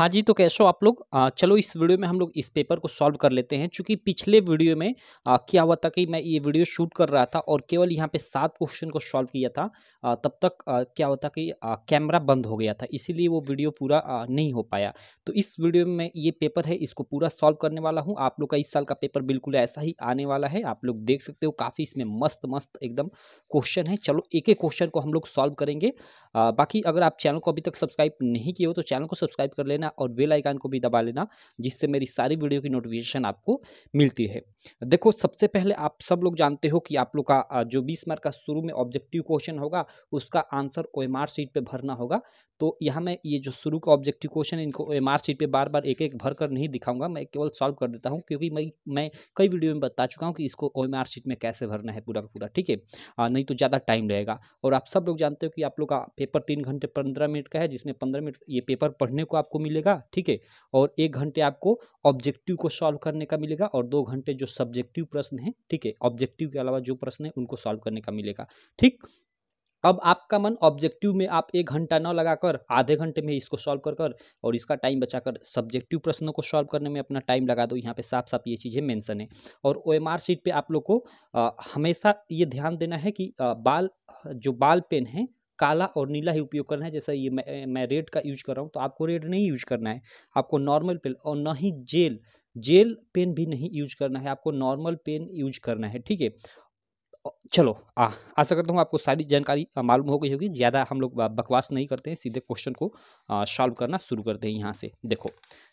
हाँ जी तो कैसे हो आप लोग चलो इस वीडियो में हम लोग इस पेपर को सॉल्व कर लेते हैं क्योंकि पिछले वीडियो में आ, क्या हुआ था कि मैं ये वीडियो शूट कर रहा था और केवल यहाँ पे सात क्वेश्चन को सॉल्व किया था आ, तब तक आ, क्या होता कि कैमरा बंद हो गया था इसीलिए वो वीडियो पूरा आ, नहीं हो पाया तो इस वीडियो में ये पेपर है इसको पूरा सॉल्व करने वाला हूँ आप लोग का इस साल का पेपर बिल्कुल ऐसा ही आने वाला है आप लोग देख सकते हो काफ़ी इसमें मस्त मस्त एकदम क्वेश्चन है चलो एक एक क्वेश्चन को हम लोग सॉल्व करेंगे बाकी अगर आप चैनल को अभी तक सब्सक्राइब नहीं किए हो तो चैनल को सब्सक्राइब कर लेना लेना और वेल आइकन को भी दबा लेना जिससे मेरी सारी वीडियो की नोटिफिकेशन आपको मिलती है देखो सबसे पहले आप सब लोग जानते हो कि आप लोग का जो बीस मार्क का शुरू में ऑब्जेक्टिव क्वेश्चन होगा उसका आंसर ओ शीट पर भरना होगा तो यहाँ मैं ये जो शुरू का ऑब्जेक्टिव क्वेश्चन इनको ओ शीट पर बार बार एक एक भर कर नहीं दिखाऊंगा मैं केवल सॉल्व कर देता हूँ क्योंकि मैं मैं कई वीडियो में बता चुका हूँ कि इसको ओ शीट में कैसे भरना है पूरा का पूरा ठीक है नहीं तो ज़्यादा टाइम रहेगा और आप सब लोग जानते हो कि आप लोग का पेपर तीन घंटे पंद्रह मिनट का है जिसमें पंद्रह मिनट ये पेपर पढ़ने को आपको मिले मिलेगा ठीक है और एक घंटे आपको ऑब्जेक्टिव को सॉल्व करने का मिलेगा और दो घंटे जो सब्जेक्टिव प्रश्न है ठीक है ऑब्जेक्टिव के अलावा जो प्रश्न है उनको सॉल्व करने का मिलेगा ठीक अब आपका मन ऑब्जेक्टिव में आप एक घंटा न लगाकर आधे घंटे में इसको सॉल्व कर कर और इसका टाइम बचाकर सब्जेक्टिव प्रश्नों को सॉल्व करने में अपना टाइम लगा दो यहाँ पे साफ साफ ये चीज़ें मेंशन है और ओ शीट पे आप लोग को आ, हमेशा ये ध्यान देना है कि आ, बाल जो बाल पेन है काला और नीला ही उपयोग करना है जैसा ये मैं मैं रेड का यूज कर रहा हूँ तो आपको रेड नहीं यूज करना है आपको नॉर्मल पेन और ना ही जेल जेल पेन भी नहीं यूज करना है आपको नॉर्मल पेन यूज करना है ठीक है चलो आ आशा करता हूँ आपको सारी जानकारी मालूम हो गई होगी ज़्यादा हम लोग बकवास नहीं करते हैं सीधे क्वेश्चन को सॉल्व करना शुरू करते हैं यहाँ से देखो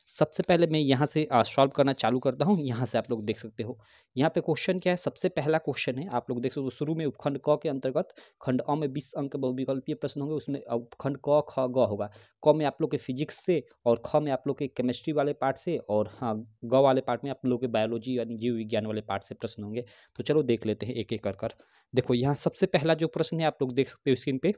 सबसे पहले मैं यहाँ से सॉल्व करना चालू करता हूँ यहाँ से आप लोग देख सकते हो यहाँ पे क्वेश्चन क्या है सबसे पहला क्वेश्चन है आप लोग देख सकते हो शुरू में उपखंड क के अंतर्गत खंड अ में बीस अंक बहुविकल्पीय प्रश्न होंगे उसमें उपखंड क ख ग होगा क में आप लोग के फिजिक्स से और ख में आप लोग के केमिस्ट्री वाले पार्ट से और हाँ ग वाले पार्ट में आप लोग के बायोलॉजी यानी जीव विज्ञान वाले पार्ट से प्रश्न होंगे तो चलो देख लेते हैं एक एक कर देखो यहाँ सबसे पहला जो प्रश्न है आप लोग देख सकते हो स्क्रीन पर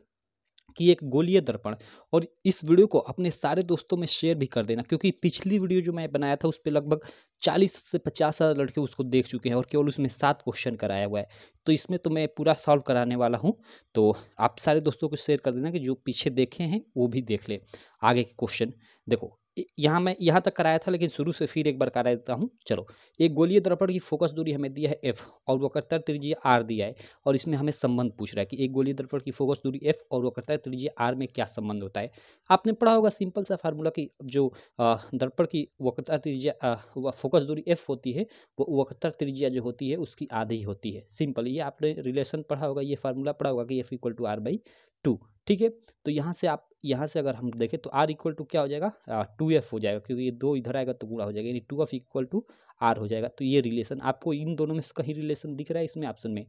कि एक गोलीय दर्पण और इस वीडियो को अपने सारे दोस्तों में शेयर भी कर देना क्योंकि पिछली वीडियो जो मैं बनाया था उस पर लगभग चालीस से पचास हज़ार लड़के उसको देख चुके हैं और केवल उसमें सात क्वेश्चन कराया हुआ है तो इसमें तो मैं पूरा सॉल्व कराने वाला हूँ तो आप सारे दोस्तों को शेयर कर देना कि जो पीछे देखे हैं वो भी देख ले आगे के क्वेश्चन देखो यहाँ मैं यहाँ तक कराया था लेकिन शुरू से फिर एक बार करा देता हूँ चलो एक गोलीय दर्पण की फोकस दूरी हमें दिया है एफ और वक्रता त्रिज्य आर दिया है और इसमें हमें संबंध पूछ रहा है कि एक गोलीय दर्पण की फोकस दूरी एफ और वक्रता त्रिज्य आर में क्या संबंध होता है आपने पढ़ा होगा सिंपल सा फार्मूला कि जो दर्पण की वक्रता त्रिजिया फोकस दूरी एफ होती है वो वक्रता त्रिजिया जो होती है उसकी आधी होती है सिंपल ये आपने रिलेशन पढ़ा होगा ये फार्मूला पढ़ा होगा कि F equal to R by two ठीक है तो यहाँ से आप यहाँ से अगर हम देखें तो आर इक्वल टू क्या हो जाएगा टू एफ हो जाएगा क्योंकि ये दो इधर आएगा तो गुणा हो जाएगा यानी two F equal to R हो जाएगा तो ये रिलेशन आपको इन दोनों में से कहीं रिलेशन दिख रहा है इसमें ऑप्शन में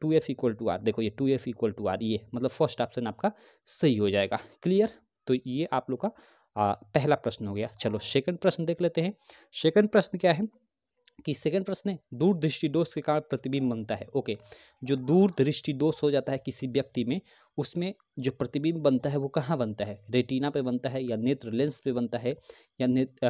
two F equal to R देखो ये two F equal to R ये मतलब फर्स्ट ऑप्शन आपका सही हो जाएगा क्लियर तो ये आप लोग का आ, पहला प्रश्न हो गया चलो सेकंड प्रश्न देख लेते हैं सेकंड प्रश्न क्या है कि सेकंड प्रश्न है दूरदृष्टि दोष के कारण प्रतिबिंब बनता है ओके जो दूरदृष्टि दोष हो जाता है किसी व्यक्ति में उसमें जो प्रतिबिंब बनता है वो कहाँ बनता है रेटिना पे बनता है या नेत्र लेंस पे बनता है या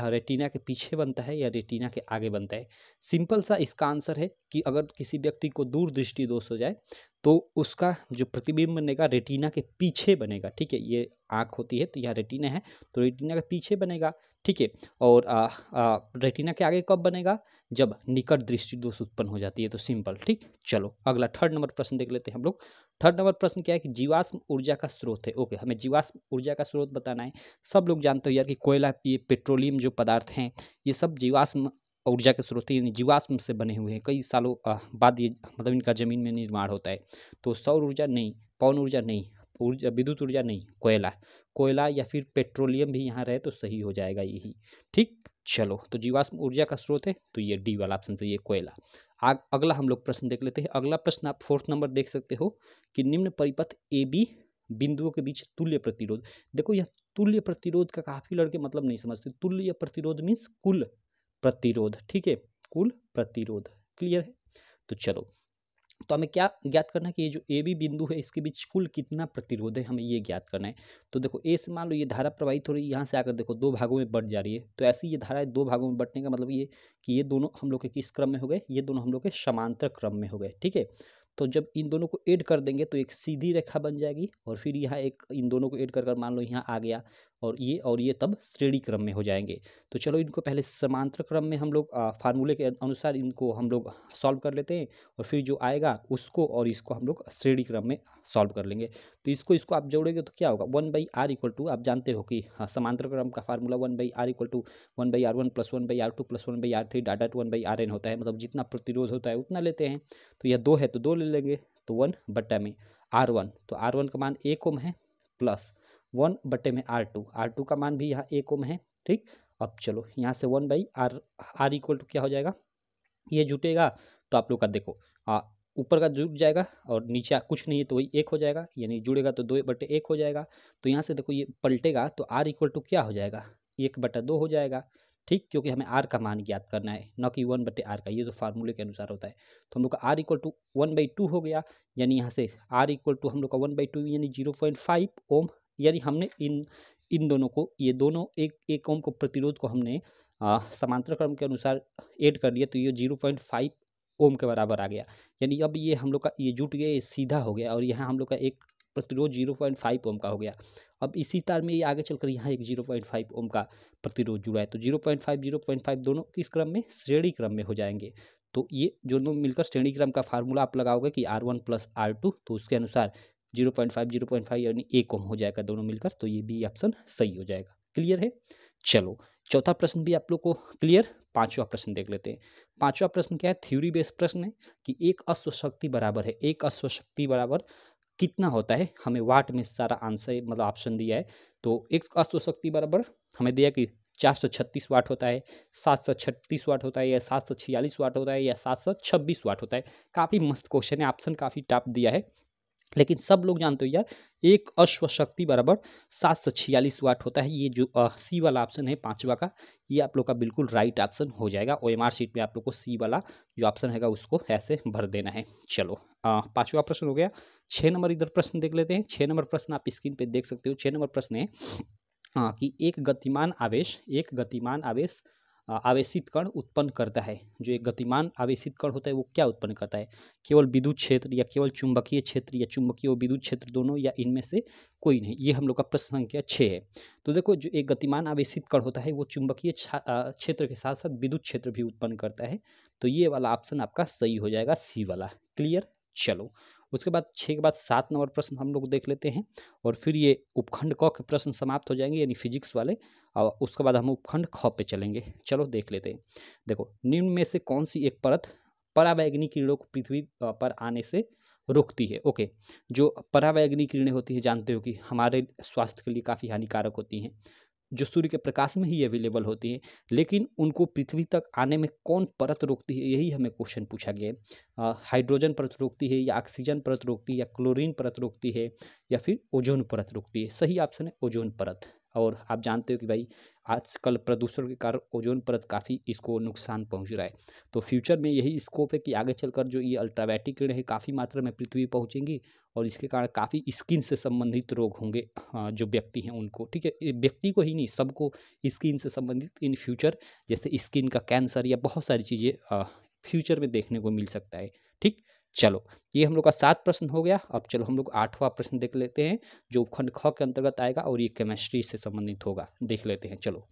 रेटिना के पीछे बनता है या रेटिना के आगे बनता है सिंपल सा इसका आंसर है कि अगर किसी व्यक्ति को दूरदृष्टि दोष हो जाए तो उसका जो प्रतिबिंब बनेगा रेटिना के पीछे बनेगा ठीक है ये आँख होती है तो यहाँ रेटिना है तो रेटिना के पीछे बनेगा ठीक है और आ, आ, रेटिना के आगे कब बनेगा जब निकट दृष्टि दोष उत्पन्न हो जाती है तो सिंपल ठीक चलो अगला थर्ड नंबर प्रश्न देख लेते हैं हम लोग थर्ड नंबर प्रश्न क्या है कि जीवाश्म ऊर्जा का स्रोत है ओके हमें जीवाश्म ऊर्जा का स्रोत बताना है सब लोग जानते हो यार कि कोयला ये पेट्रोलियम जो पदार्थ हैं ये सब जीवाश्म ऊर्जा के स्रोत यानी जीवाश्म से बने हुए हैं कई सालों बाद ये मतलब इनका ज़मीन में निर्माण होता है तो सौर ऊर्जा नहीं पवन ऊर्जा नहीं ऊर्जा विद्युत ऊर्जा नहीं कोयला कोयला या फिर पेट्रोलियम भी यहाँ रहे तो सही हो जाएगा यही ठीक चलो तो जीवाश्म ऊर्जा का स्रोत है तो ये डी वाला ऑप्शन सही है कोयला आग अगला हम लोग प्रश्न देख लेते हैं अगला प्रश्न आप फोर्थ नंबर देख सकते हो कि निम्न परिपथ ए बी बिंदुओं के बीच तुल्य प्रतिरोध देखो यह तुल्य प्रतिरोध का काफ़ी लड़के मतलब नहीं समझते तुल्य प्रतिरोध मीन्स कुल प्रतिरोध ठीक है कुल प्रतिरोध क्लियर है तो चलो तो हमें क्या ज्ञात करना है कि ये जो ए बी बिंदु है इसके बीच कुल कितना प्रतिरोध है हमें ये ज्ञात करना है तो देखो ए से मान लो ये धारा प्रवाहित हो रही है यहाँ से आकर देखो दो भागों में बढ़ जा रही है तो ऐसी ये धारा दो भागों में बटने का मतलब ये कि ये दोनों हम लोग के किस क्रम में हो गए ये दोनों हम लोग के समांतर क्रम में हो गए ठीक है तो जब इन दोनों को ऐड कर देंगे तो एक सीधी रेखा बन जाएगी और फिर यहाँ एक इन दोनों को ऐड कर कर मान लो यहाँ आ गया और ये और ये तब श्रेणी क्रम में हो जाएंगे तो चलो इनको पहले समांतर क्रम में हम लोग फार्मूले के अनुसार इनको हम लोग सॉल्व कर लेते हैं और फिर जो आएगा उसको और इसको हम लोग श्रेणी क्रम में सॉल्व कर लेंगे तो इसको इसको आप जोड़ेंगे तो क्या होगा one by R equal to आप जानते हो कि हाँ, समांतर क्रम का formula one by R equal to one by R one plus one by R two plus one by R three data to one by R N होता है मतलब जितना प्रतिरोध होता है उतना लेते हैं तो यह दो है तो दो ले लेंगे तो वन बट्टा में आर वन तो आर वन का मान एक ओम है प्लस वन बटे में आर टू आर टू का मान भी यहाँ एक ओम है ठीक अब चलो यहाँ से one by R R equal to क्या हो जाएगा ये जुटेगा तो आप लोग का देखो ऊपर का जुट जाएगा और नीचे कुछ नहीं है तो वही एक हो जाएगा यानी जुड़ेगा तो दो बटे एक हो जाएगा तो यहाँ से देखो ये पलटेगा तो आर इक्वल टू क्या हो जाएगा एक बटा दो हो जाएगा ठीक क्योंकि हमें आर का मान ज्ञात करना है न कि वन बटे आर का ये तो फार्मूले के अनुसार होता है तो हम लोग का R equal to one by two हो गया यानी यहाँ से आर इक्वल टू हम लोग का वन बाई टू यानी जीरो पॉइंट फाइव ओम यानी हमने इन इन दोनों को ये दोनों एक एक ओम को प्रतिरोध को हमने समांतर क्रम के अनुसार ऐड कर लिया तो ये जीरो पॉइंट फाइव ओम के बराबर आ गया यानी अब ये हम लोग का ये जुट गया ये सीधा हो गया और यहाँ हम लोग का एक प्रतिरोध जीरो पॉइंट फाइव ओम का हो गया अब इसी तार में ये आगे चलकर यहाँ एक जीरो पॉइंट फाइव ओम का प्रतिरोध जुड़ा है तो zero point five zero point five दोनों किस क्रम में श्रेणी क्रम में हो जाएंगे तो ये दोनों मिलकर श्रेणी क्रम का फार्मूला आप लगाओगे कि R one plus R two तो उसके अनुसार zero point five zero point five यानी एक ओम हो जाएगा दोनों मिलकर तो ये भी ऑप्शन सही हो जाएगा क्लियर है चलो चौथा प्रश्न भी आप लोग को क्लियर पांचवा प्रश्न देख लेते हैं पांचवा प्रश्न क्या है थ्योरी बेस्ड प्रश्न है कि एक अश्वशक्ति बराबर है एक अश्वशक्ति बराबर कितना होता है हमें वाट में सारा आंसर मतलब ऑप्शन दिया है तो एक अश्वशक्ति बराबर हमें दिया कि चार सौ छत्तीस वाट होता है सात सौ छत्तीस वाट होता है या सात सौ छियालीस वाट होता है या सात सौ छब्बीस वाट होता है काफ़ी मस्त क्वेश्चन है ऑप्शन काफ़ी टाप दिया है लेकिन सब लोग जानते हो यार एक अश्व शक्ति बराबर सात सौ छियालीस वाट होता है ये जो सी वाला ऑप्शन है पांचवा का ये आप लोग का बिल्कुल राइट ऑप्शन हो जाएगा ओ एम आर सीट में आप लोग को सी वाला जो ऑप्शन हैगा उसको ऐसे भर देना है चलो पांचवा प्रश्न हो गया छः नंबर इधर प्रश्न देख लेते हैं छः नंबर प्रश्न आप स्क्रीन पर देख सकते हो छः नंबर प्रश्न है कि एक गतिमान आवेश एक गतिमान आवेश आवेशित कण उत्पन्न करता है जो एक गतिमान आवेशित कण होता है वो क्या उत्पन्न करता है केवल विद्युत क्षेत्र या केवल चुंबकीय क्षेत्र या चुंबकीय और विद्युत क्षेत्र दोनों या इनमें से कोई नहीं ये हम लोग का प्रश्न संख्या छः है तो देखो जो एक गतिमान आवेशित कण होता है वो चुंबकीय क्षेत्र के साथ साथ विद्युत क्षेत्र भी उत्पन्न करता है तो ये वाला ऑप्शन आपका सही हो जाएगा सी वाला क्लियर चलो उसके बाद छः के बाद सात नंबर प्रश्न हम लोग देख लेते हैं और फिर ये उपखंड क के प्रश्न समाप्त हो जाएंगे यानी फिजिक्स वाले और उसके बाद हम उपखंड ख पे चलेंगे चलो देख लेते हैं देखो निम्न में से कौन सी एक परत परावैग्नि किरणों को पृथ्वी पर आने से रोकती है ओके जो परावैग्नि किरणें होती है जानते हो कि हमारे स्वास्थ्य के लिए काफ़ी हानिकारक होती हैं जो सूर्य के प्रकाश में ही अवेलेबल होती हैं लेकिन उनको पृथ्वी तक आने में कौन परत रोकती है यही हमें क्वेश्चन पूछा गया है हाइड्रोजन परत रोकती है या ऑक्सीजन परत रोकती है या क्लोरीन परत रोकती है या फिर ओजोन परत रोकती है सही ऑप्शन है ओजोन परत और आप जानते हो कि भाई आजकल प्रदूषण के कारण ओजोन परत काफ़ी इसको नुकसान पहुंच रहा है तो फ्यूचर में यही स्कोप है कि आगे चलकर जो ये अल्ट्रावेटिक किरण है काफ़ी मात्रा में पृथ्वी पहुंचेंगी और इसके कारण काफ़ी स्किन से संबंधित रोग होंगे जो व्यक्ति हैं उनको ठीक है व्यक्ति को ही नहीं सबको स्किन से संबंधित इन फ्यूचर जैसे स्किन का कैंसर या बहुत सारी चीज़ें फ्यूचर में देखने को मिल सकता है ठीक चलो ये हम लोग का सात प्रश्न हो गया अब चलो हम लोग आठवां प्रश्न देख लेते हैं जो उपखंड ख के अंतर्गत आएगा और ये केमिस्ट्री से संबंधित होगा देख लेते हैं चलो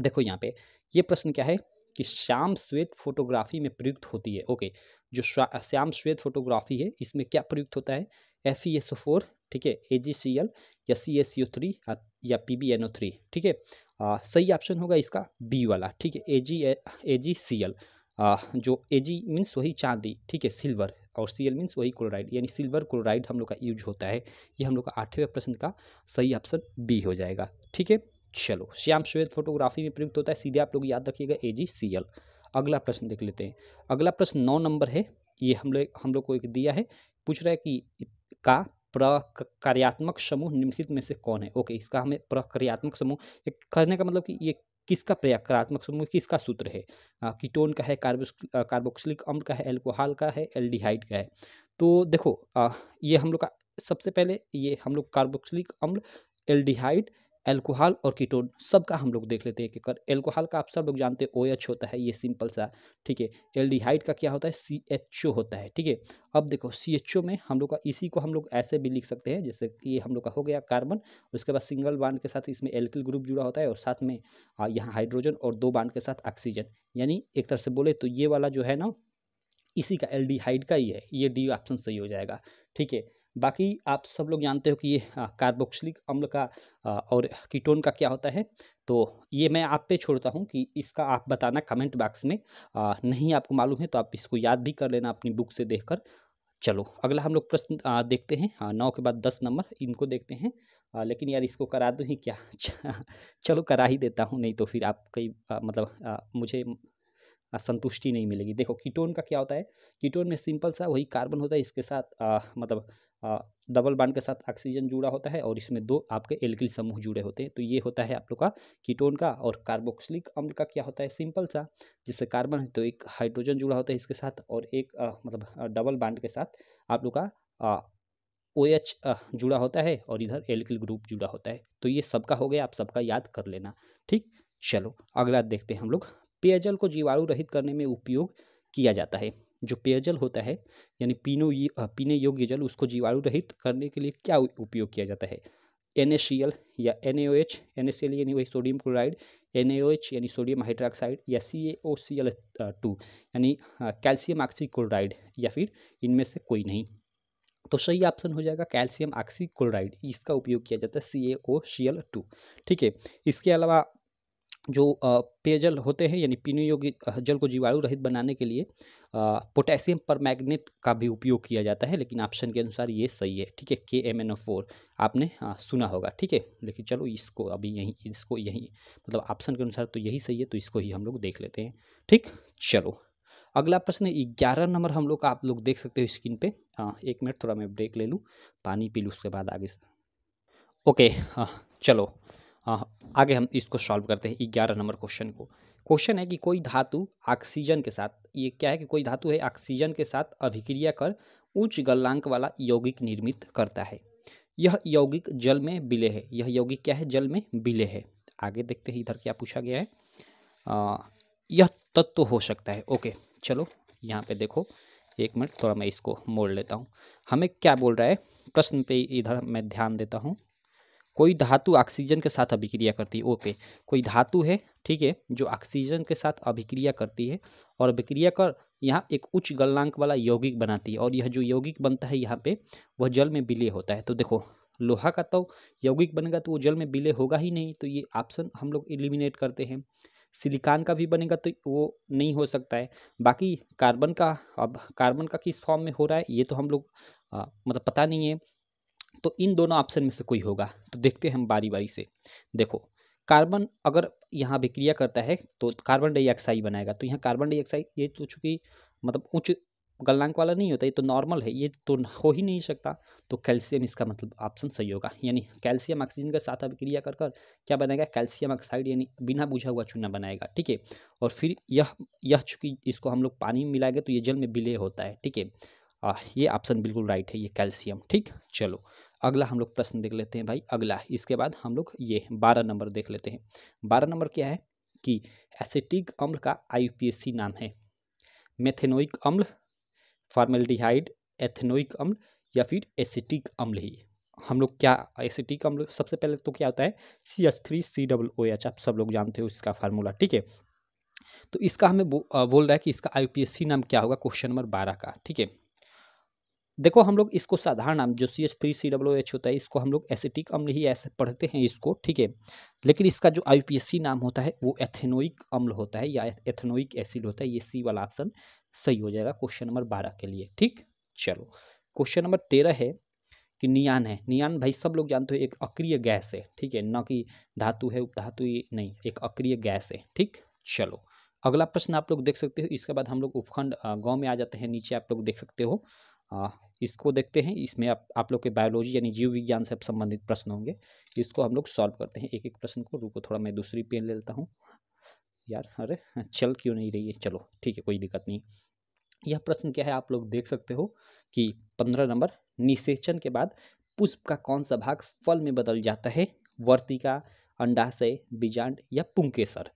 देखो यहाँ पे ये प्रश्न क्या है कि श्याम श्वेत फोटोग्राफी में प्रयुक्त होती है ओके जो श्याम श्वेत फोटोग्राफी है इसमें क्या प्रयुक्त होता है F E S O four ठीक है ए जी सी एल या सी एस यू थ्री या P B N O three ठीक है सही ऑप्शन होगा इसका बी वाला ठीक है A ji A G C L जो एजी मीन्स वही चांदी ठीक है सिल्वर और सी एल मीन्स वही क्लोराइड यानी सिल्वर क्लोराइड हम लोग का यूज होता है ये हम लोग का आठवें प्रश्न का सही ऑप्शन बी हो जाएगा ठीक है चलो श्याम श्वेत फोटोग्राफी में प्रयुक्त होता है सीधे आप लोग याद रखिएगा ए जी सी एल अगला प्रश्न देख लेते हैं अगला प्रश्न नौ नंबर है ये हम लोग हम लोग को एक दिया है पूछ रहा है कि का प्रकार्यात्मक समूह निम्नलिखित में से कौन है ओके इसका हमें प्रक्रियात्मक समूह एक करने का मतलब कि ये किसका प्रयाकारात्मक समूह किसका सूत्र है कीटोन का है कार्बो कार्बोक्सिलिक अम्ल का है एल्कोहल का है एल्डिहाइड का है तो देखो आ, ये हम लोग का सबसे पहले ये हम लोग कार्बोक्सिलिक अम्ल एल्डिहाइड एल्कोहल और कीटोन सबका हम लोग देख लेते हैं एक एल्कोहल का आप सब लोग जानते हैं ओ एच होता है ये सिंपल सा ठीक है एल्डिहाइड का क्या होता है सी एच ओ होता है ठीक है अब देखो सी एच ओ में हम लोग का इसी को हम लोग ऐसे भी लिख सकते हैं जैसे कि ये हम लोग का हो गया कार्बन उसके बाद सिंगल बांड के साथ इसमें एल्किल ग्रुप जुड़ा होता है और साथ में यहाँ हाइड्रोजन और दो बांड के साथ ऑक्सीजन यानी एक तरह से बोले तो ये वाला जो है ना इसी का हाइट का ही है ये डी ऑप्शन सही हो जाएगा ठीक है बाकी आप सब लोग जानते हो कि ये कार्बोक्सिलिक अम्ल का और कीटोन का क्या होता है तो ये मैं आप पे छोड़ता हूँ कि इसका आप बताना कमेंट बॉक्स में आ, नहीं आपको मालूम है तो आप इसको याद भी कर लेना अपनी बुक से देख कर चलो अगला हम लोग प्रश्न देखते हैं नौ के बाद दस नंबर इनको देखते हैं आ, लेकिन यार इसको करा दूँ ही क्या चलो करा ही देता हूँ नहीं तो फिर आप कई मतलब आ, मुझे संतुष्टि नहीं मिलेगी देखो कीटोन का क्या होता है कीटोन में सिंपल सा वही कार्बन होता है इसके साथ आ, मतलब आ, डबल बांड के साथ ऑक्सीजन जुड़ा होता है और इसमें दो आपके एल्किल समूह जुड़े होते हैं तो ये होता है आप लोग का कीटोन का और कार्बोक्सिलिक अम्ल का क्या होता है सिंपल सा जिससे कार्बन है तो एक हाइड्रोजन जुड़ा होता है इसके साथ और एक आ, मतलब डबल बांड के साथ आप लोग का ओ एच जुड़ा होता है और इधर एल्किल ग्रुप जुड़ा होता है तो ये सबका हो गया आप सबका याद कर लेना ठीक चलो अगला देखते हैं हम लोग पेयजल को जीवाणु रहित करने में उपयोग किया जाता है जो पेयजल होता है यानी पीनो पीने योग्य जल उसको जीवाणु रहित करने के लिए क्या उपयोग किया जाता है एन या एन ए एल यानी वही सोडियम क्लोराइड एन एच यानी सोडियम हाइड्रोक्साइड या C A O C L two यानी कैल्शियम ऑक्सीक्लोराइड या फिर इनमें से कोई नहीं तो सही ऑप्शन हो जाएगा कैल्शियम ऑक्सीक्लोराइड इसका उपयोग किया जाता है सी A O C L to ठीक है इसके अलावा जो पेयजल होते हैं यानी पीने योग्य जल को जीवाणु रहित बनाने के लिए पोटेशियम पर मैग्नेट का भी उपयोग किया जाता है लेकिन ऑप्शन के अनुसार ये सही है ठीक है के एम एन ओ फोर आपने आ, सुना होगा ठीक है लेकिन चलो इसको अभी यहीं इसको यहीं मतलब ऑप्शन के अनुसार तो यही सही है तो इसको ही हम लोग देख लेते हैं ठीक चलो अगला प्रश्न ग्यारह नंबर हम लोग का आप लोग देख सकते हो स्क्रीन पर एक मिनट थोड़ा मैं ब्रेक ले लूँ पानी पी लूँ उसके बाद आगे ओके हाँ चलो हाँ, आगे हम इसको सॉल्व करते हैं ग्यारह नंबर क्वेश्चन को क्वेश्चन है कि कोई धातु ऑक्सीजन के साथ ये क्या है कि कोई धातु है ऑक्सीजन के साथ अभिक्रिया कर उच्च गलनांक वाला यौगिक निर्मित करता है यह यौगिक जल में बिले है यह यौगिक क्या है जल में बिले है आगे देखते हैं इधर क्या पूछा गया है आ, यह तत्व हो सकता है ओके चलो यहाँ पे देखो एक मिनट थोड़ा मैं इसको मोड़ लेता हूँ हमें क्या बोल रहा है प्रश्न पे इधर मैं ध्यान देता हूँ कोई धातु ऑक्सीजन के साथ अभिक्रिया करती है ओके कोई धातु है ठीक है जो ऑक्सीजन के साथ अभिक्रिया करती है और अभिक्रिया कर यहाँ एक उच्च गलनांक वाला यौगिक बनाती है और यह जो यौगिक बनता है यहाँ पे वह जल में विलय होता है तो देखो लोहा का तो यौगिक बनेगा तो वो जल में विलय होगा ही नहीं तो ये ऑप्शन हम लोग एलिमिनेट करते हैं सिलिकॉन का भी बनेगा तो वो नहीं हो सकता है बाकी कार्बन का अब कार्बन का किस फॉर्म में हो रहा है ये तो हम लोग मतलब पता नहीं है तो इन दोनों ऑप्शन में से कोई होगा तो देखते हैं हम बारी बारी से देखो कार्बन अगर यहाँ विक्रिया करता है तो कार्बन डाइऑक्साइड बनाएगा तो यहाँ कार्बन डाइऑक्साइड ये तो चूँकि मतलब उच्च गलनांक वाला नहीं होता ये तो नॉर्मल है ये तो हो ही नहीं सकता तो कैल्शियम इसका मतलब ऑप्शन सही होगा यानी कैल्शियम ऑक्सीजन के साथ अभिक्रिया कर कर क्या बनेगा कैल्शियम ऑक्साइड यानी बिना बुझा हुआ चूना बनाएगा ठीक है और फिर यह यह चूँकि इसको हम लोग पानी में मिलाएंगे तो ये जल में विलय होता है ठीक है ये ऑप्शन बिल्कुल राइट है ये कैल्शियम ठीक चलो अगला हम लोग प्रश्न देख लेते हैं भाई अगला इसके बाद हम लोग ये बारह नंबर देख लेते हैं बारह नंबर क्या है कि एसिटिक अम्ल का आई नाम है मेथेनोइक अम्ल फार्मेल्डिहाइड एथेनोइक अम्ल या फिर एसिटिक अम्ल ही हम लोग क्या एसिटिक अम्ल सबसे पहले तो क्या होता है C H three C double O H आप सब लोग जानते हो इसका फार्मूला ठीक है तो इसका हमें बो, बोल रहा है कि इसका आई नाम क्या होगा क्वेश्चन नंबर बारह का ठीक है देखो हम लोग इसको साधारण नाम जो C H three C W H होता है इसको हम लोग एसिटिक अम्ल ही ऐसे पढ़ते हैं इसको ठीक है लेकिन इसका जो आई पी एस सी नाम होता है वो एथेनोइक अम्ल होता है या एथेनोइक एसिड होता है ये सी वाला ऑप्शन सही हो जाएगा क्वेश्चन नंबर बारह के लिए ठीक चलो क्वेश्चन नंबर तेरह है कि नियान है नियान भाई सब लोग जानते हो एक अक्रिय गैस है ठीक है न कि धातु है उपधातु नहीं एक अक्रिय गैस है ठीक चलो अगला प्रश्न आप लोग देख सकते हो इसके बाद हम लोग उपखंड गांव में आ जाते हैं नीचे आप लोग देख सकते हो इसको देखते हैं इसमें आप आप लोग के बायोलॉजी यानी जीव विज्ञान से संबंधित प्रश्न होंगे इसको हम लोग सॉल्व करते हैं एक एक प्रश्न को रुको थोड़ा मैं दूसरी पेन ले लेता हूँ यार अरे चल क्यों नहीं रही है चलो ठीक है कोई दिक्कत नहीं यह प्रश्न क्या है आप लोग देख सकते हो कि पंद्रह नंबर निषेचन के बाद पुष्प का कौन सा भाग फल में बदल जाता है वर्तिका अंडाशय बीजांड या पुंकेसर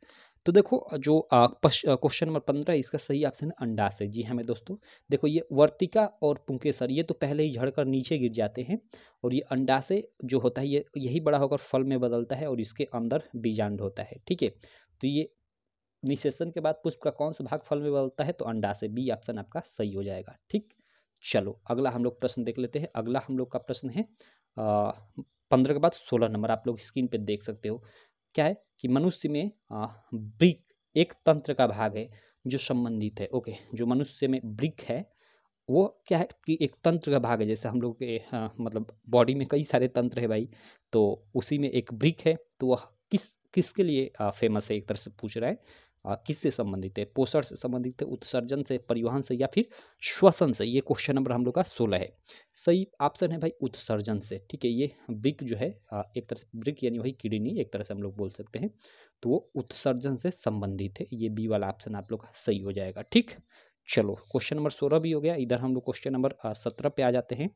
तो देखो जो क्वेश्चन नंबर पंद्रह इसका सही ऑप्शन अंडास है जी हमें हाँ, दोस्तों देखो ये वर्तिका और पुंकेसर ये तो पहले ही झड़कर नीचे गिर जाते हैं और ये अंडाशय जो होता है ये यही बड़ा होकर फल में बदलता है और इसके अंदर बीजांड होता है ठीक है तो ये निशेषण के बाद पुष्प का कौन सा भाग फल में बदलता है तो अंडाशय बी ऑप्शन आपका सही हो जाएगा ठीक चलो अगला हम लोग प्रश्न देख लेते हैं अगला हम लोग का प्रश्न है पंद्रह के बाद सोलह नंबर आप लोग स्क्रीन पे देख सकते हो क्या है कि मनुष्य में ब्रिक एक तंत्र का भाग है जो संबंधित है ओके जो मनुष्य में ब्रिक है वो क्या है कि एक तंत्र का भाग है जैसे हम लोग के मतलब बॉडी में कई सारे तंत्र है भाई तो उसी में एक ब्रिक है तो वह किस किसके लिए फेमस है एक तरह से पूछ रहा है किससे संबंधित है पोषण से संबंधित है उत्सर्जन से परिवहन से या फिर श्वसन से ये क्वेश्चन नंबर हम लोग का सोलह है सही ऑप्शन है भाई उत्सर्जन से ठीक है ये ब्रिक जो है एक तरह से ब्रिक यानी वही किडनी एक तरह से हम लोग बोल सकते हैं तो वो उत्सर्जन से संबंधित है ये बी वाला ऑप्शन आप लोग का सही हो जाएगा ठीक चलो क्वेश्चन नंबर सोलह भी हो गया इधर हम लोग क्वेश्चन नंबर सत्रह पे आ जाते हैं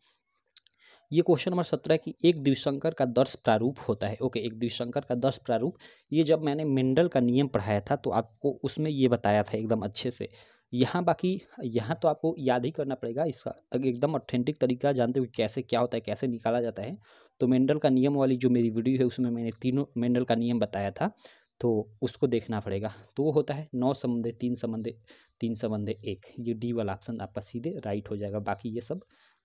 ये क्वेश्चन नंबर सत्रह की एक द्विशंकर का दर्श प्रारूप होता है ओके एक द्विशंकर का दर्श प्रारूप ये जब मैंने मेंडल का नियम पढ़ाया था तो आपको उसमें ये बताया था एकदम अच्छे से यहाँ बाकी यहाँ तो आपको याद ही करना पड़ेगा इसका एकदम ऑथेंटिक तरीका जानते हुए कैसे क्या होता है कैसे निकाला जाता है तो मेंडल का नियम वाली जो मेरी वीडियो है उसमें मैंने तीनों मेंडल का नियम बताया था तो उसको देखना पड़ेगा तो वो होता है नौ संबंधे तीन संबंधे तीन संबंधे एक ये डी वाला ऑप्शन आपका सीधे राइट हो जाएगा बाकी ये सब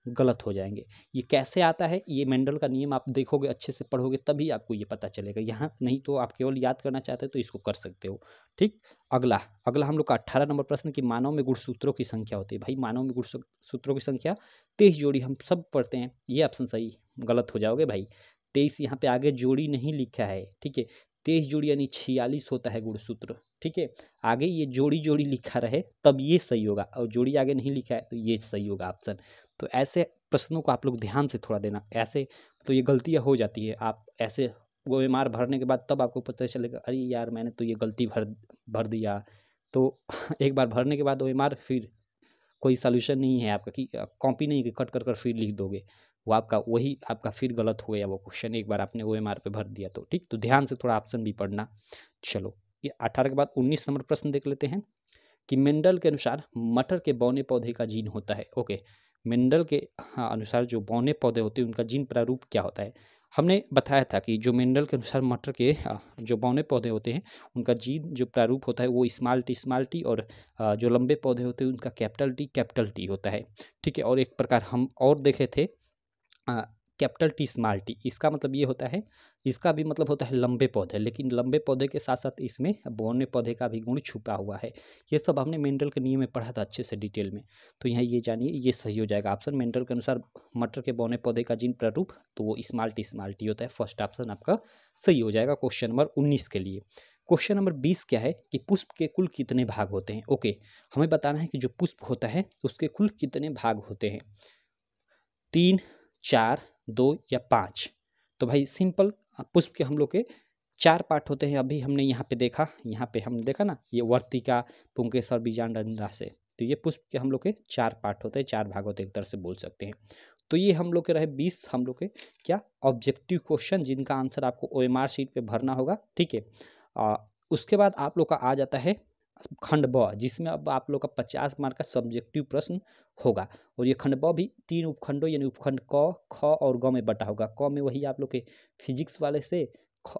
गलत हो जाएंगे ये कैसे आता है ये मेंडल का नियम आप देखोगे अच्छे से पढ़ोगे तभी आपको ये पता चलेगा यहाँ नहीं तो आप केवल याद करना चाहते हो तो इसको कर सकते हो ठीक अगला अगला हम लोग का अट्ठारह नंबर प्रश्न कि मानव में गुणसूत्रों की संख्या होती है भाई मानव में गुणसूत्रों की संख्या तेईस जोड़ी हम सब पढ़ते हैं ये ऑप्शन सही गलत हो जाओगे भाई तेईस यहाँ पे आगे जोड़ी नहीं लिखा है ठीक है तेईस जोड़ी यानी छियालीस होता है गुणसूत्र ठीक है आगे ये जोड़ी जोड़ी लिखा रहे तब ये सही होगा और जोड़ी आगे नहीं लिखा है तो ये सही होगा ऑप्शन तो ऐसे प्रश्नों को आप लोग ध्यान से थोड़ा देना ऐसे तो ये गलतियाँ हो जाती है आप ऐसे वो एम भरने के बाद तब आपको पता चलेगा अरे यार मैंने तो ये गलती भर भर दिया तो एक बार भरने के बाद वो ओ फिर कोई सोल्यूशन नहीं है आपका कि कॉपी नहीं कि कट कर कर फिर लिख दोगे वो आपका वही आपका फिर गलत हो गया वो क्वेश्चन एक बार आपने ओ एम आर पे भर दिया तो ठीक तो ध्यान से थोड़ा ऑप्शन भी पढ़ना चलो ये अठारह के बाद उन्नीस नंबर प्रश्न देख लेते हैं कि मेंडल के अनुसार मटर के बौने पौधे का जीन होता है ओके मेंडल के हाँ, अनुसार जो बौने पौधे होते हैं उनका जीन प्रारूप क्या होता है हमने बताया था कि जो मेंडल के अनुसार मटर के हाँ, जो बौने पौधे होते हैं उनका जीन जो प्रारूप होता है वो स्मॉल टी स्मॉल टी और जो लंबे पौधे होते हैं उनका कैपिटल टी कैपिटल टी होता है ठीक है और एक प्रकार हम और देखे थे कैपिटल टी स्मॉल टी इसका मतलब ये होता है इसका भी मतलब होता है लंबे पौधे लेकिन लंबे पौधे के साथ साथ इसमें बौने पौधे का भी गुण छुपा हुआ है ये सब हमने मेंडल के नियम में पढ़ा था अच्छे से डिटेल में तो यहाँ ये जानिए ये सही हो जाएगा ऑप्शन मेंडल के अनुसार मटर के बौने पौधे का जिन प्रारूप तो वो स्मॉल टी स्मॉल टी होता है फर्स्ट ऑप्शन आपका सही हो जाएगा क्वेश्चन नंबर उन्नीस के लिए क्वेश्चन नंबर बीस क्या है कि पुष्प के कुल कितने भाग होते हैं ओके हमें बताना है कि जो पुष्प होता है उसके कुल कितने भाग होते हैं तीन चार दो या पाँच तो भाई सिंपल पुष्प के हम लोग के चार पार्ट होते हैं अभी हमने यहाँ पे देखा यहाँ पे हमने देखा ना ये वर्तिका बीजान रंधा से तो ये पुष्प के हम लोग के चार पार्ट होते हैं चार भाग होते हैं तो एक तरह से बोल सकते हैं तो ये हम लोग के रहे बीस हम लोग के क्या ऑब्जेक्टिव क्वेश्चन जिनका आंसर आपको ओ एम आर शीट पर भरना होगा ठीक है उसके बाद आप लोग का आ जाता है खंड ब जिसमें अब आप लोग का पचास मार्क का सब्जेक्टिव प्रश्न होगा और ये खंड ब भी तीन उपखंडों यानी उपखंड क ख और ग में बटा होगा क में वही आप लोग के फिजिक्स वाले से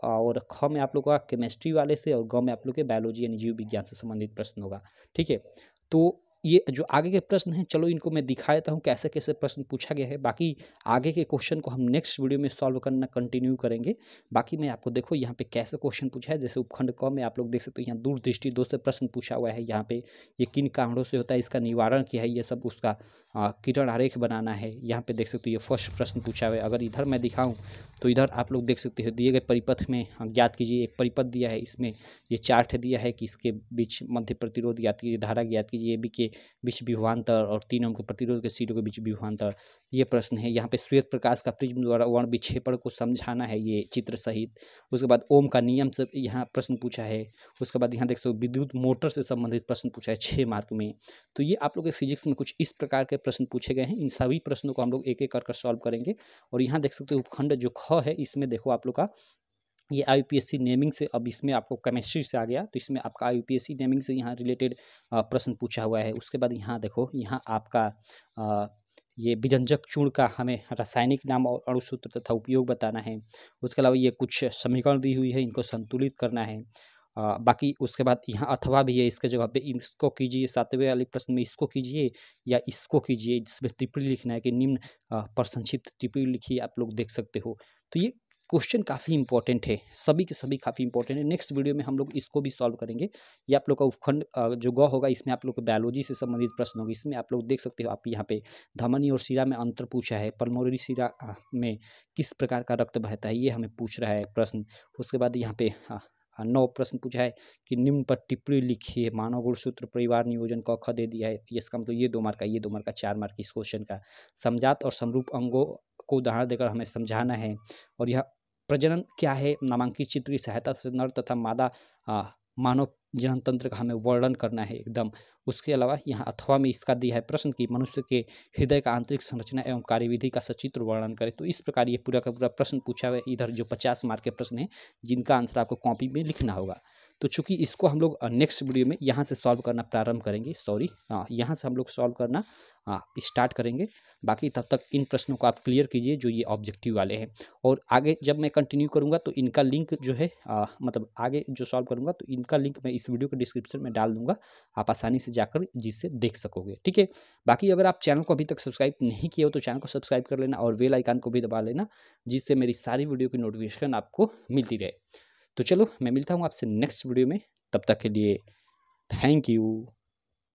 और ख में आप लोग का केमिस्ट्री वाले से और ग में आप लोग के बायोलॉजी यानी जीव विज्ञान से संबंधित प्रश्न होगा ठीक है तो ये जो आगे के प्रश्न हैं चलो इनको मैं दिखा देता हूँ कैसे कैसे प्रश्न पूछा गया है बाकी आगे के क्वेश्चन को हम नेक्स्ट वीडियो में सॉल्व करना कंटिन्यू करेंगे बाकी मैं आपको देखो यहाँ पे कैसे क्वेश्चन पूछा है जैसे उपखंड क में आप लोग देख सकते हो यहाँ दूरदृष्टि दो से प्रश्न पूछा हुआ है यहाँ पे ये किन कारणों से होता है इसका निवारण क्या है ये सब उसका किरण आरेख बनाना है यहाँ पे देख सकते हो ये फर्स्ट प्रश्न पूछा हुआ है अगर इधर मैं दिखाऊँ तो इधर आप लोग देख सकते हो दिए गए परिपथ में हाँ, ज्ञात कीजिए एक परिपथ दिया है इसमें ये चार्ट दिया है कि इसके बीच मध्य प्रतिरोध ज्ञात कीजिए धारा ज्ञात कीजिए ए बी के बीच विभवान्तर और तीन ओम के प्रतिरोध के सीटों के बीच विभवान्तर ये प्रश्न है यहाँ पे श्वेत प्रकाश का प्रिज्म द्वारा वर्ण विक्षेपण को समझाना है ये चित्र सहित उसके बाद ओम का नियम से यहाँ प्रश्न पूछा है उसके बाद यहाँ देख सकते हो विद्युत मोटर से संबंधित प्रश्न पूछा है छः मार्क में तो ये आप लोग के फिजिक्स में कुछ इस प्रकार के प्रश्न पूछे गए हैं इन सभी प्रश्नों को हम लोग एक एक कर सॉल्व करेंगे और यहाँ देख सकते हो उपखंड जो ख है इसमें देखो आप लोग का ये आई नेमिंग से अब इसमें आपको केमिस्ट्री से आ गया तो इसमें आपका आई नेमिंग से यहाँ रिलेटेड प्रश्न पूछा हुआ है उसके बाद यहाँ देखो यहाँ आपका आ, ये विजंजक चूर्ण का हमें रासायनिक नाम और अणुसूत्र तथा उपयोग बताना है उसके अलावा ये कुछ समीकरण दी हुई है इनको संतुलित करना है आ, बाकी उसके बाद यहाँ अथवा भी है इसके जगह पे इसको कीजिए सातवें वाले प्रश्न में इसको कीजिए या इसको कीजिए जिसमें टिप्पणी लिखना है कि निम्न प्रसंक्षिप्त टिप्पणी लिखिए आप लोग देख सकते हो तो ये क्वेश्चन काफ़ी इंपॉर्टेंट है सभी के सभी काफ़ी इंपॉर्टेंट है नेक्स्ट वीडियो में हम लोग इसको भी सॉल्व करेंगे ये आप लोग का उपखंड जो गौ होगा इसमें आप लोग को बायोलॉजी से संबंधित प्रश्न होगा इसमें आप लोग देख सकते हो आप यहाँ पे धमनी और सिरा में अंतर पूछा है पलमोरी सिरा में किस प्रकार का रक्त बहता है ये हमें पूछ रहा है प्रश्न उसके बाद यहाँ पे नौ प्रश्न पूछा है कि निम्न पर टिप्पणी लिखिए मानव गुणसूत्र परिवार नियोजन का ख दे दिया है इसका मतलब ये दो मार्क का ये दो मार्क का चार मार्क इस क्वेश्चन का समझात और समरूप अंगों को उदाहरण देकर हमें समझाना है और यह प्रजनन क्या है नामांकित चित्र की सहायता से नर तथा मादा मानव जनन तंत्र का हमें वर्णन करना है एकदम उसके अलावा यहाँ अथवा में इसका दिया है प्रश्न कि मनुष्य के हृदय का आंतरिक संरचना एवं कार्यविधि का सचित्र वर्णन करें तो इस प्रकार ये पूरा का पूरा प्रश्न पूछा हुआ है इधर जो पचास मार्क के प्रश्न हैं जिनका आंसर आपको कॉपी में लिखना होगा तो चूंकि इसको हम लोग नेक्स्ट वीडियो में यहाँ से सॉल्व करना प्रारंभ करेंगे सॉरी हाँ यहाँ से हम लोग सॉल्व करना स्टार्ट हाँ, करेंगे बाकी तब तक इन प्रश्नों को आप क्लियर कीजिए जो ये ऑब्जेक्टिव वाले हैं और आगे जब मैं कंटिन्यू करूँगा तो इनका लिंक जो है आ, मतलब आगे जो सॉल्व करूँगा तो इनका लिंक मैं इस वीडियो के डिस्क्रिप्शन में डाल दूँगा आप आसानी से जाकर जिससे देख सकोगे ठीक है बाकी अगर आप चैनल को अभी तक सब्सक्राइब नहीं किया हो तो चैनल को सब्सक्राइब कर लेना और वेल आइकान को भी दबा लेना जिससे मेरी सारी वीडियो की नोटिफिकेशन आपको मिलती रहे तो चलो मैं मिलता हूँ आपसे नेक्स्ट वीडियो में तब तक के लिए थैंक यू